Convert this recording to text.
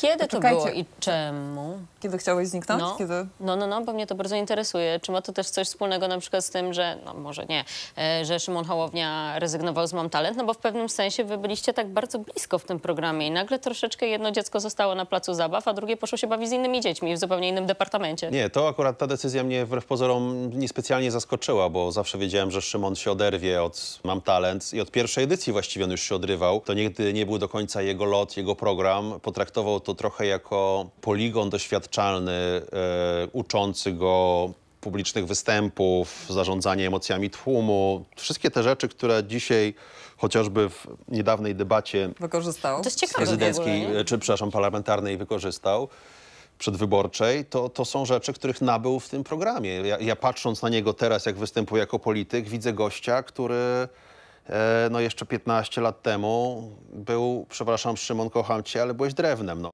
Kiedy to było i czemu? Kiedy chciałeś zniknąć? No, Kiedy? no, no, no, bo mnie to bardzo interesuje. Czy ma to też coś wspólnego na przykład z tym, że, no może nie, e, że Szymon Hołownia rezygnował z Mam Talent? No bo w pewnym sensie wy byliście tak bardzo blisko w tym programie i nagle troszeczkę jedno dziecko zostało na placu zabaw, a drugie poszło się bawić z innymi dziećmi w zupełnie innym departamencie. Nie, to akurat ta decyzja mnie wbrew pozorom niespecjalnie zaskoczyła, bo zawsze wiedziałem, że Szymon się oderwie od Mam Talent i od pierwszej edycji właściwie on już się odrywał. To nigdy nie był do końca jego lot, jego program. Potraktował traktował to trochę jako poligon doświadczalny, e, uczący go publicznych występów, zarządzanie emocjami tłumu. Wszystkie te rzeczy, które dzisiaj chociażby w niedawnej debacie wykorzystał. To jest ciekawe prezydenckiej, ogóle, e, czy przepraszam, parlamentarnej wykorzystał przedwyborczej, to, to są rzeczy, których nabył w tym programie. Ja, ja patrząc na niego teraz, jak występuje jako polityk, widzę gościa, który E, no jeszcze 15 lat temu był, przepraszam Szymon, kocham cię, ale byłeś drewnem. No.